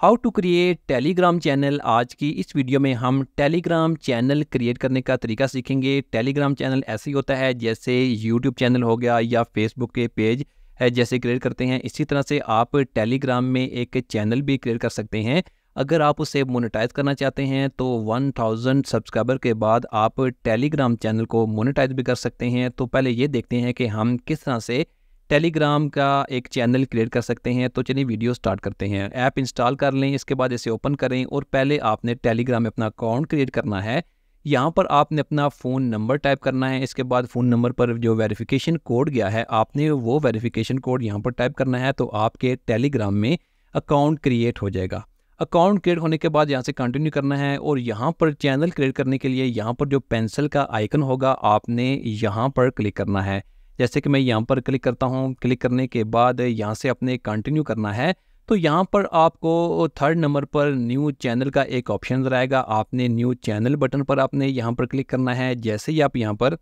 how to create Telegram channel आज की इस वीडियो में हम टेलीग्राम चैनल क्रिएट करने का तरीका सीखेंगे टेलीग्राम चैनल ऐसे ही होता है जैसे यूट्यूब चैनल हो गया या फेसबुक के पेज है जैसे क्रिएट करते हैं इसी तरह से आप टेलीग्राम में एक चैनल भी क्रिएट कर सकते हैं अगर आप उसे मोनेटाइज करना चाहते हैं तो 1000 सब्सक्राइबर के बाद आप टेलीग्राम चैनल को मोनेटाइज भी कर सकते हैं तो पहले ये देखते हैं कि हम किस तरह से टेलीग्राम का एक चैनल क्रिएट कर सकते हैं तो चलिए वीडियो स्टार्ट करते हैं ऐप इंस्टॉल कर लें इसके बाद इसे ओपन करें और पहले आपने टेलीग्राम में अपना अकाउंट क्रिएट करना है यहाँ पर आपने अपना फ़ोन नंबर टाइप करना है इसके बाद फ़ोन नंबर पर जो वेरिफिकेशन कोड गया है आपने वो वेरिफिकेशन कोड यहाँ पर टाइप करना है तो आपके टेलीग्राम में अकाउंट क्रिएट हो जाएगा अकाउंट क्रिएट होने के बाद यहाँ से कंटिन्यू करना है और यहाँ पर चैनल क्रिएट करने के लिए यहाँ पर जो पेंसिल का आइकन होगा आपने यहाँ पर क्लिक करना है जैसे कि मैं यहाँ पर क्लिक करता हूँ क्लिक करने के बाद यहाँ से अपने कंटिन्यू करना है तो यहाँ पर आपको थर्ड नंबर पर न्यू चैनल का एक ऑप्शन आएगा आपने न्यू चैनल बटन पर आपने यहाँ पर क्लिक करना है जैसे ही आप यहाँ पर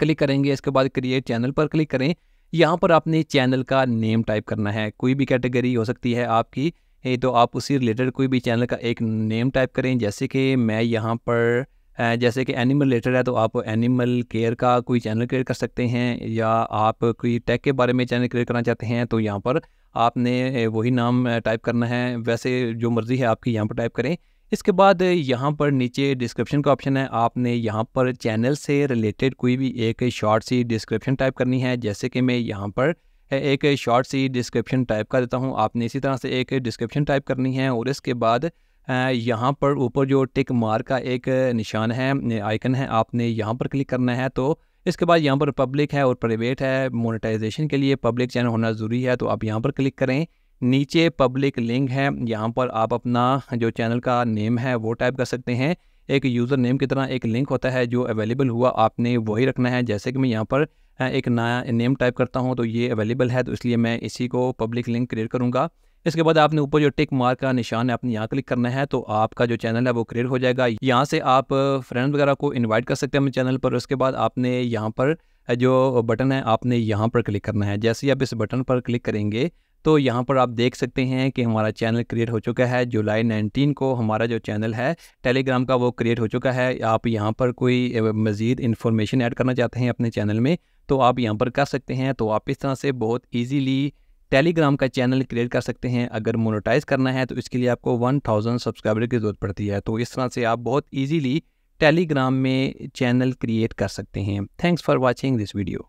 क्लिक करेंगे इसके बाद क्रिएट चैनल पर क्लिक करें यहाँ पर आपने चैनल का नेम टाइप करना है कोई भी कैटेगरी हो सकती है आपकी तो आप उसी रिलेटेड कोई भी चैनल का एक नेम टाइप करें जैसे कि मैं यहाँ पर जैसे कि एनिमल रिलेटेड है तो आप एनिमल केयर का कोई चैनल क्रिएट कर सकते हैं या आप कोई टेक के बारे में चैनल क्रिएट करना चाहते हैं तो यहाँ पर आपने वही नाम टाइप करना है वैसे जो मर्ज़ी है आपकी यहाँ पर टाइप करें इसके बाद यहाँ पर नीचे डिस्क्रिप्शन का ऑप्शन है आपने यहाँ पर चैनल से रिलेटेड कोई भी एक शॉर्ट सी डिस्क्रिप्शन टाइप करनी है जैसे कि मैं यहाँ पर एक शॉर्ट सी डिस्क्रिप्शन टाइप कर देता हूँ आपने इसी तरह से एक डिस्क्रिप्शन टाइप करनी है और इसके बाद यहाँ पर ऊपर जो टिक मार का एक निशान है आइकन है आपने यहाँ पर क्लिक करना है तो इसके बाद यहाँ पर पब्लिक है और प्राइवेट है मोनेटाइजेशन के लिए पब्लिक चैनल होना ज़रूरी है तो आप यहाँ पर क्लिक करें नीचे पब्लिक लिंक है यहाँ पर आप अपना जो चैनल का नेम है वो टाइप कर सकते हैं एक यूज़र नेम की तरह एक लिंक होता है जो अवेलेबल हुआ आपने वही रखना है जैसे कि मैं यहाँ पर एक नया नेम टाइप करता हूँ तो ये अवेलेबल है तो इसलिए मैं इसी को पब्लिक लिंक क्रिएट करूँगा इसके बाद आपने ऊपर जो टिक मार्क का निशान है आपने यहाँ क्लिक करना है तो आपका जो चैनल है वो क्रिएट हो जाएगा यहाँ से आप फ्रेंड वगैरह को इन्वाइट कर सकते हैं अपने चैनल पर उसके बाद आपने यहाँ पर जो बटन है आपने यहाँ पर क्लिक करना है जैसे ही आप इस बटन पर क्लिक करेंगे तो यहाँ पर आप देख सकते हैं कि हमारा चैनल क्रिएट हो चुका है जुलाई 19 को हमारा जो चैनल है टेलीग्राम का वो क्रिएट हो चुका है आप यहाँ पर कोई मज़ीद इन्फॉर्मेशन ऐड करना चाहते हैं अपने चैनल में तो आप यहाँ पर कर सकते हैं तो आप इस तरह से बहुत ईजीली टेलीग्राम का चैनल क्रिएट कर सकते हैं अगर मोनोटाइज करना है तो इसके लिए आपको 1000 सब्सक्राइबर की ज़रूरत पड़ती है तो इस तरह से आप बहुत ईजीली टेलीग्राम में चैनल क्रिएट कर सकते हैं thanks for watching this video